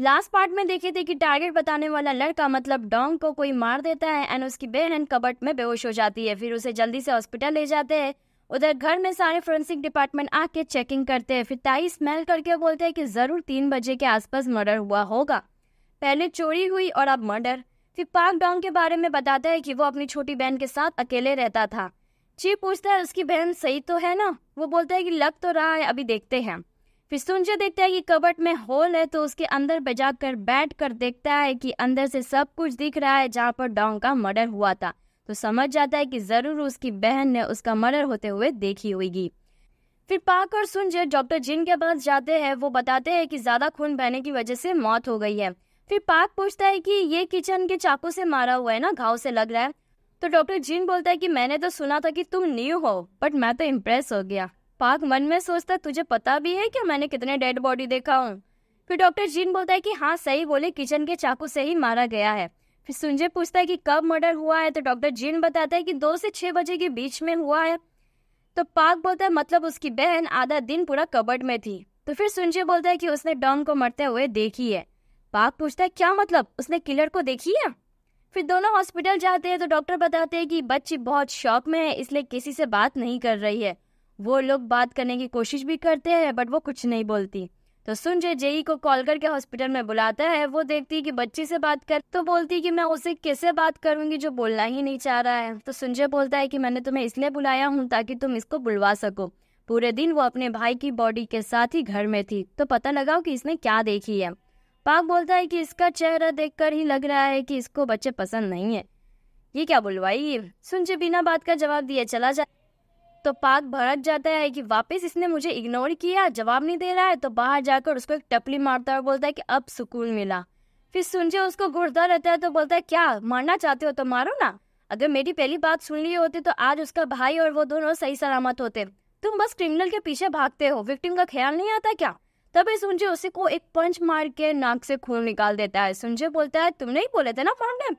last part में देखे थे कि टारगेट बताने वाला लड़का मतलब डोंग को कोई मार देता है एंड उसकी बहन कबट में बेहोश हो जाती है फिर उसे जल्दी से हॉस्पिटल ले जाते हैं उधर घर में सारे फोरेंसिक डिपार्टमेंट आके चेकिंग करते हैं फिर ताई स्मेल करके बोलते हैं कि ज़रूर तीन बजे के आसपास मर्डर हुआ होगा पहले चोरी हुई और अब मर्डर फिर पार्क डोंग के बारे में बताता है कि वो अपनी छोटी बहन के साथ अकेले रहता था ची पूछता है उसकी बहन सही तो है ना वो बोलता है कि लग तो रहा है अभी देखते हैं फिर सुनजे देखता है कि कबट में होल है तो उसके अंदर बजा कर बैठ कर देखता है कि अंदर से सब कुछ दिख रहा है जहाँ पर डॉन्ग का मर्डर हुआ था तो समझ जाता है कि ज़रूर उसकी बहन ने उसका मर्डर होते हुए देखी होगी फिर पाक और सुनजय डॉक्टर जिन के पास जाते हैं वो बताते हैं कि ज़्यादा खून बहने की वजह से मौत हो गई है फिर पाक पूछता है कि ये किचन के चाकू से मारा हुआ है ना घाव से लग रहा है तो डॉक्टर जिन बोलता है कि मैंने तो सुना था कि तुम न्यू हो बट मैं तो इम्प्रेस हो गया पाक मन में सोचता तुझे पता भी है क्या मैंने कितने डेड बॉडी देखा हूँ फिर डॉक्टर जीन बोलता है कि हाँ सही बोले किचन के चाकू से ही मारा गया है फिर सुंजय पूछता है कि कब मर्डर हुआ है तो डॉक्टर जीन बताता है कि दो से छः बजे के बीच में हुआ है तो पाक बोलता है मतलब उसकी बहन आधा दिन पूरा कबर्ड में थी तो फिर सुंजय बोलता है कि उसने डॉन को मरते हुए देखी है पाक पूछता है क्या मतलब उसने किलर को देखी है फिर दोनों हॉस्पिटल जाते हैं तो डॉक्टर बताते हैं कि बच्ची बहुत शौक में है इसलिए किसी से बात नहीं कर रही है वो लोग बात करने की कोशिश भी करते हैं बट वो कुछ नहीं बोलती तो सुन जो जेई को कॉल करके हॉस्पिटल में बुलाता है वो देखती है कि बच्ची से बात कर तो बोलती है कि मैं उसे कैसे बात करूंगी जो बोलना ही नहीं चाह रहा है तो सुनजय बोलता है कि मैंने तुम्हें इसलिए बुलाया हूँ ताकि तुम इसको बुलवा सको पूरे दिन वो अपने भाई की बॉडी के साथ ही घर में थी तो पता लगाओ कि इसने क्या देखी है पाक बोलता है कि इसका चेहरा देखकर ही लग रहा है कि इसको बच्चे पसंद नहीं है ये क्या बुलवाई सुनजय बिना बात का जवाब दिए चला जाए तो पाक भड़क जाता है कि वापस इसने मुझे इग्नोर किया जवाब नहीं दे रहा है तो बाहर जाकर उसको एक टपली मारता है और बोलता है कि अब सुकून मिला फिर सुनजे उसको घुड़ता रहता है तो बोलता है क्या मारना चाहते हो तो मारो ना अगर मेरी पहली बात सुन ली होती तो आज उसका भाई और वो दोनों सही सलामत होते तुम बस क्रिमिनल के पीछे भागते हो विक्टिम का ख्याल नहीं आता क्या तभी सुनजे उसी को एक पंच मार के नाक से खून निकाल देता है सुनजे बोलता है तुमने ही बोले थे ना फॉर्म में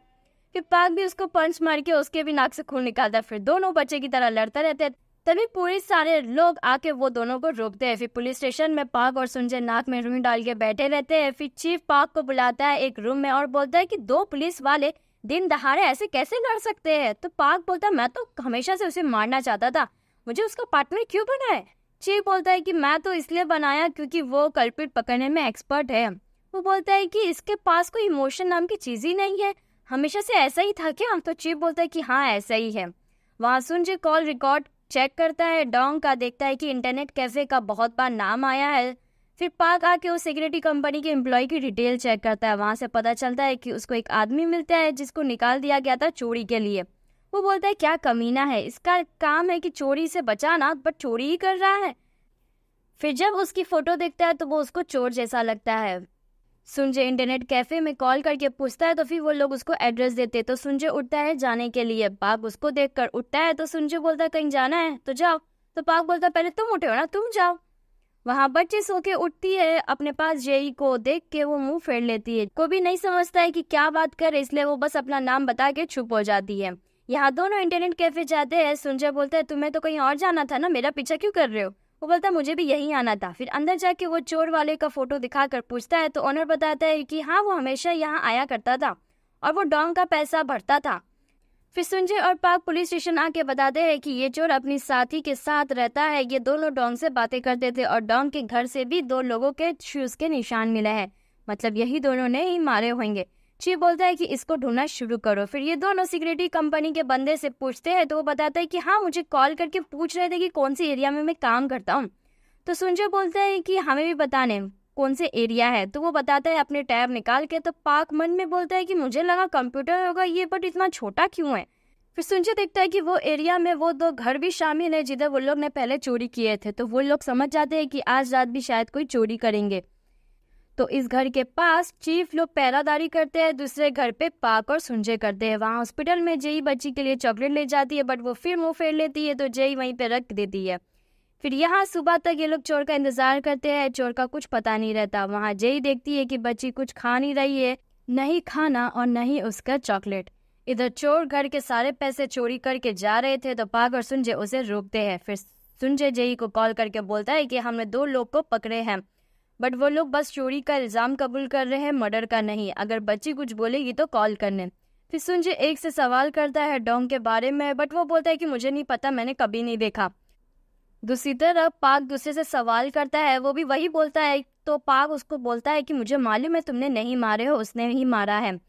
फिर पाक भी उसको पंच मार के उसके भी नाक से खून निकालता है फिर दोनों बच्चे की तरह लड़ता रहते हैं तभी पूरे सारे लोग आके वो दोनों को रोकते हैं फिर पुलिस स्टेशन में पाक और संजय नाक में रुई डाल के बैठे रहते हैं फिर चीफ पाक को बुलाता है एक रूम में और बोलता है कि दो पुलिस वाले दिन दहाड़े ऐसे कैसे लड़ सकते हैं तो पाक बोलता मैं तो हमेशा से उसे मारना चाहता था मुझे उसका पार्टनर क्यों है चीफ बोलता है कि मैं तो इसलिए बनाया क्योंकि वो कल्पिट पकड़ने में एक्सपर्ट है वो बोलता है कि इसके पास कोई इमोशन नाम की चीज़ ही नहीं है हमेशा से ऐसा ही था क्या तो चीफ बोलता है कि हाँ ऐसा ही है वहाँ सुन जी कॉल रिकॉर्ड चेक करता है डोंग का देखता है कि इंटरनेट कैफ़े का बहुत बार नाम आया है फिर पार्क आके उस सिक्योरिटी कंपनी के एम्प्लॉय की डिटेल चेक करता है वहाँ से पता चलता है कि उसको एक आदमी मिलता है जिसको निकाल दिया गया था चोरी के लिए वो बोलता है क्या कमीना है इसका काम है कि चोरी से बचाना बट चोरी ही कर रहा है फिर जब उसकी फ़ोटो देखता है तो वो उसको चोर जैसा लगता है सुनजे इंटरनेट कैफ़े में कॉल करके पूछता है तो फिर वो लोग उसको एड्रेस देते तो सुनजे उठता है जाने के लिए पाप उसको देख उठता है तो सुनजे बोलता है कहीं जाना है तो जाओ तो पाप बोलता पहले तुम उठे हो ना तुम जाओ वहाँ बच्चे सो के उठती है अपने पास जेई को देख के वो मुंह फेर लेती है को भी नहीं समझता है कि क्या बात कर इसलिए वो बस अपना नाम बता के छुप हो जाती है यहाँ दोनों इंटरनेट कैफे जाते हैं सुनजय बोलता है तुम्हें तो कहीं और जाना था ना मेरा पीछा क्यों कर रहे हो वो बोलता है मुझे भी यही आना था फिर अंदर जाके वो चोर वाले का फोटो दिखाकर पूछता है तो ऑनर बताता है कि हाँ वो हमेशा यहाँ आया करता था और वो डोंग का पैसा भरता था फिर सुंजय और पाक पुलिस स्टेशन आके बताते हैं कि ये चोर अपनी साथी के साथ रहता है ये दोनों डोंग से बातें करते थे और डोंग के घर से भी दो लोगों के शूज़ के निशान मिले हैं मतलब यही दोनों ने ही मारे होंगे चीफ बोलता है कि इसको ढूंढना शुरू करो फिर ये दोनों सिक्योरिटी कंपनी के बंदे से पूछते हैं तो वो बताता है कि हाँ मुझे कॉल करके पूछ रहे थे कि कौन से एरिया में मैं काम करता हूँ तो सुनजय बोलता है कि हमें भी बताने कौन से एरिया है तो वो बताता है अपने टैब निकाल के तो पाक मन में बोलता है कि मुझे लगा कंप्यूटर होगा ये बट इतना छोटा क्यों है फिर सुनजय देखता है कि वो एरिया में वो दो घर भी शामिल है जिधर वो लोग ने पहले चोरी किए थे तो वो लोग समझ जाते हैं कि आज रात भी शायद कोई चोरी करेंगे तो इस घर के पास चीफ लोग पैरादारी करते हैं दूसरे घर पे पाक और सुंजे करते हैं वहाँ हॉस्पिटल में जेई बच्ची के लिए चॉकलेट ले जाती है बट वो फिर मुँह फेर लेती है तो जेई वहीं पर रख देती है फिर यहाँ सुबह तक ये लोग चोर का इंतजार करते हैं चोर का कुछ पता नहीं रहता वहाँ जेई देखती है कि बच्ची कुछ खा नहीं रही है नहीं खाना और नहीं उसका चॉकलेट इधर चोर घर के सारे पैसे चोरी करके जा रहे थे तो पाक और सुंजय उसे रोकते हैं फिर सुंजय जेई को कॉल करके बोलता है कि हमने दो लोग को पकड़े हैं बट वो लोग बस चोरी का इल्ज़ाम कबूल कर रहे हैं मर्डर का नहीं अगर बच्ची कुछ बोलेगी तो कॉल करने फिर सुनजे एक से सवाल करता है डोंग के बारे में बट वो बोलता है कि मुझे नहीं पता मैंने कभी नहीं देखा दूसरी तरफ पाक दूसरे से सवाल करता है वो भी वही बोलता है तो पाक उसको बोलता है कि मुझे मालूम है तुमने नहीं मारे हो उसने ही मारा है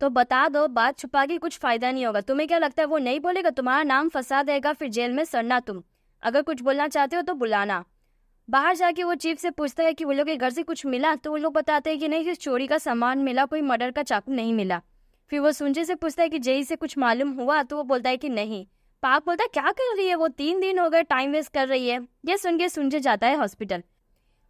तो बता दो बात छुपा के कुछ फ़ायदा नहीं होगा तुम्हें क्या लगता है वो नहीं बोलेगा तुम्हारा नाम फंसा देगा फिर जेल में सड़ना तुम अगर कुछ बोलना चाहते हो तो बुलाना बाहर जाके वो चीफ से पूछता है कि वो लोग के घर से कुछ मिला तो वो लोग बताते हैं कि नहीं सिर्फ चोरी का सामान मिला कोई मर्डर का चाकू नहीं मिला फिर वो सुनजे से पूछता है कि जेई से कुछ मालूम हुआ तो वो बोलता है कि नहीं पाक बोलता है क्या कर रही है वो तीन दिन हो गए टाइम वेस्ट कर रही है ये सुन के सुनजे जाता है हॉस्पिटल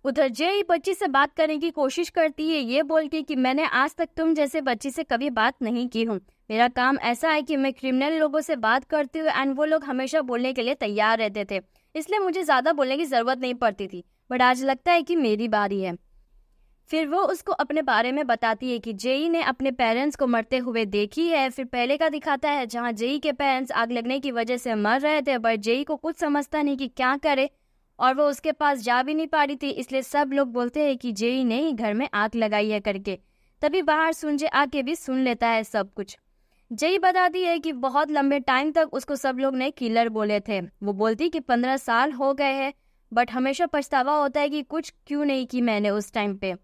उधर जेई बच्ची से बात करने की कोशिश करती है ये बोल के कि मैंने आज तक तुम जैसे बच्ची से कभी बात नहीं की हूँ मेरा काम ऐसा है कि मैं क्रिमिनल लोगों से बात करती हूँ एंड वो लोग हमेशा बोलने के लिए तैयार रहते थे इसलिए मुझे ज़्यादा बोलने की ज़रूरत नहीं पड़ती थी बट आज लगता है कि मेरी बारी है फिर वो उसको अपने बारे में बताती है कि जेई ने अपने पेरेंट्स को मरते हुए देखी है फिर पहले का दिखाता है जहाँ जेई के पेरेंट्स आग लगने की वजह से मर रहे थे बट जेई को कुछ समझता नहीं कि क्या करे और वो उसके पास जा भी नहीं पा रही थी इसलिए सब लोग बोलते हैं कि जेई ने ही घर में आग लगाई है करके तभी बाहर सुनजे आके भी सुन लेता है सब कुछ जई बताती है कि बहुत लंबे टाइम तक उसको सब लोग ने किलर बोले थे वो बोलती कि पंद्रह साल हो गए हैं बट हमेशा पछतावा होता है कि कुछ क्यों नहीं की मैंने उस टाइम पे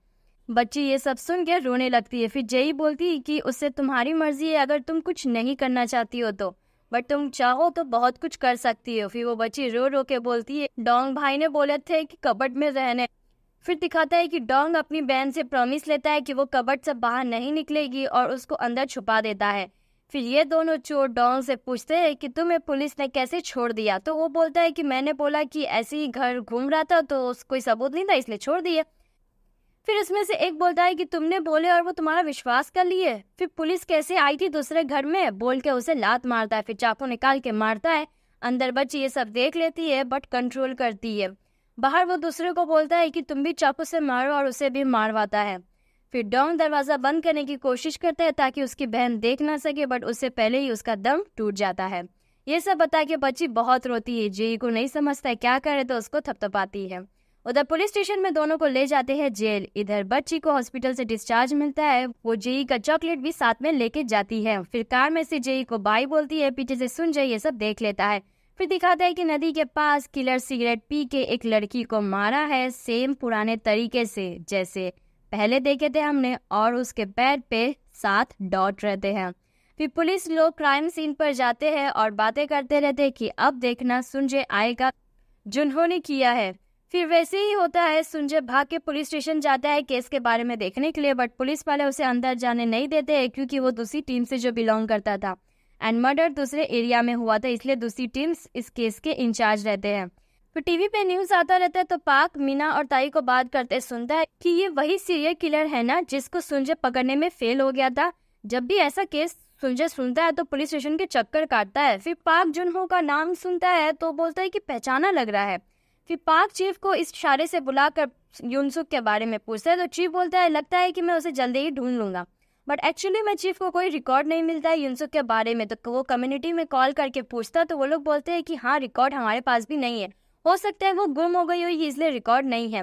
बच्ची ये सब सुन के रोने लगती है फिर जई बोलती कि उससे तुम्हारी मर्जी है अगर तुम कुछ नहीं करना चाहती हो तो बट तुम चाहो तो बहुत कुछ कर सकती हो फिर वो बच्ची रो रो के बोलती है डोंग भाई ने बोले थे कि कबट में रहने फिर दिखाता है कि डोंग अपनी बहन से प्रॉमिस लेता है कि वो कबट से बाहर नहीं निकलेगी और उसको अंदर छुपा देता है फिर ये दोनों चोर डॉन से पूछते हैं कि तुम्हें पुलिस ने कैसे छोड़ दिया तो वो बोलता है कि मैंने बोला कि ऐसे ही घर घूम रहा था तो कोई सबूत नहीं था इसलिए छोड़ दिया फिर उसमें से एक बोलता है कि तुमने बोले और वो तुम्हारा विश्वास कर लिए फिर पुलिस कैसे आई थी दूसरे घर में बोल के उसे लात मारता है फिर चाकू निकाल के मारता है अंदर बच्ची ये सब देख लेती है बट कंट्रोल करती है बाहर वो दूसरे को बोलता है कि तुम भी चाकू से मारो और उसे भी मारवाता है फिर डॉन दरवाज़ा बंद करने की कोशिश करता है ताकि उसकी बहन देख ना सके बट उससे पहले ही उसका दम टूट जाता है ये सब बता के बच्ची बहुत रोती है जेई को नहीं समझता है क्या करे तो उसको थपथपाती है उधर पुलिस स्टेशन में दोनों को ले जाते हैं जेल इधर बच्ची को हॉस्पिटल से डिस्चार्ज मिलता है वो जेई का चॉकलेट भी साथ में लेके जाती है फिर कार में से जेई को बाई बोलती है पीछे से सुन जाए ये सब देख लेता है फिर दिखाता है कि नदी के पास किलर सिगरेट पी के एक लड़की को मारा है सेम पुराने तरीके से जैसे पहले देखे थे हमने और उसके पैर पे सात डॉट रहते हैं फिर पुलिस लोग क्राइम सीन पर जाते हैं और बातें करते रहते कि अब देखना सुनजे आएगा जिन्होंने किया है फिर वैसे ही होता है सुनजय भाग के पुलिस स्टेशन जाता है केस के बारे में देखने के लिए बट पुलिस वाले उसे अंदर जाने नहीं देते हैं क्योंकि वो दूसरी टीम से जो बिलोंग करता था एंड मर्डर दूसरे एरिया में हुआ था इसलिए दूसरी टीम इस केस के इंचार्ज रहते हैं तो टीवी पे न्यूज आता रहता है तो पाक मीना और ताई को बात करते सुनता है कि ये वही सीरियल किलर है ना जिसको सुंजय पकड़ने में फेल हो गया था जब भी ऐसा केस सुंजय सुनता है तो पुलिस स्टेशन के चक्कर काटता है फिर पाक जुनहो का नाम सुनता है तो बोलता है कि पहचाना लग रहा है फिर पाक चीफ को इस इशारे से बुलाकर यूनसुक के बारे में पूछता है तो चीफ बोलता है लगता है कि मैं उसे जल्दी ही ढूंढ लूंगा बट एक्चुअली मैं चीफ को कोई रिकॉर्ड नहीं मिलता है यूनसुक के बारे में तो वो कम्युनिटी में कॉल करके पूछता तो वो लोग बोलते हैं कि हाँ रिकॉर्ड हमारे पास भी नहीं है हो सकता है वो गुम हो गई हो इसलिए रिकॉर्ड नहीं है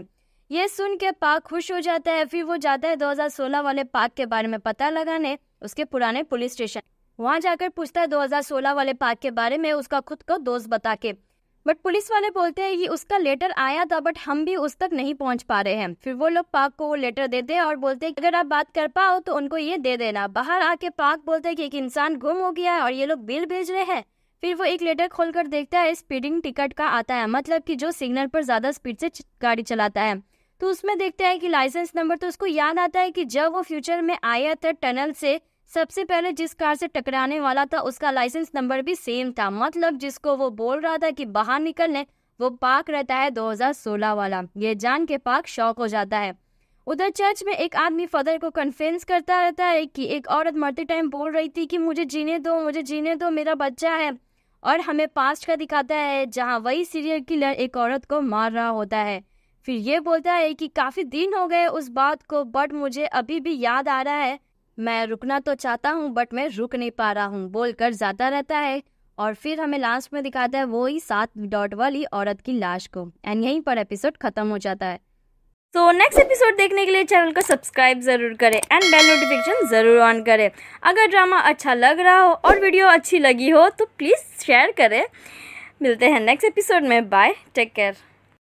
ये सुन के पाक खुश हो जाता है फिर वो जाता है 2016 वाले पाक के बारे में पता लगाने उसके पुराने पुलिस स्टेशन वहाँ जाकर पूछता है 2016 वाले पाक के बारे में उसका खुद को दोस्त बता के बट पुलिस वाले बोलते हैं कि उसका लेटर आया था बट हम भी उस तक नहीं पहुंच पा रहे हैं फिर वो लोग पाक को वो लेटर देते हैं और बोलते हैं अगर आप बात कर पाओ तो उनको ये दे देना बाहर आके पाक बोलते हैं कि एक इंसान गुम हो गया है और ये लोग बिल भेज रहे हैं फिर वो एक लेटर खोल कर देखता है स्पीडिंग टिकट का आता है मतलब कि जो सिग्नल पर ज़्यादा स्पीड से गाड़ी चलाता है तो उसमें देखते हैं कि लाइसेंस नंबर तो उसको याद आता है कि जब वो फ्यूचर में आया था टनल से सबसे पहले जिस कार से टकराने वाला था उसका लाइसेंस नंबर भी सेम था मतलब जिसको वो बोल रहा था कि बाहर निकलने वो पाक रहता है 2016 वाला ये जान के पाक शौक हो जाता है उधर चर्च में एक आदमी फादर को कन्फ्रेंस करता रहता है कि एक औरत मरते टाइम बोल रही थी कि मुझे जीने दो मुझे जीने दो मेरा बच्चा है और हमें पास्ट का दिखाता है जहाँ वही सीरियल किलर एक औरत को मार रहा होता है फिर ये बोलता है कि काफ़ी दिन हो गए उस बात को बट मुझे अभी भी याद आ रहा है मैं रुकना तो चाहता हूँ बट मैं रुक नहीं पा रहा हूँ बोलकर जाता रहता है और फिर हमें लास्ट में दिखाता है वो ही सात डॉट वाली औरत की लाश को एंड यहीं पर एपिसोड खत्म हो जाता है तो नेक्स्ट एपिसोड देखने के लिए चैनल को सब्सक्राइब ज़रूर करें एंड बेल नोटिफिकेशन ज़रूर ऑन करें अगर ड्रामा अच्छा लग रहा हो और वीडियो अच्छी लगी हो तो प्लीज़ शेयर करें मिलते हैं नेक्स्ट एपिसोड में बाय टेक केयर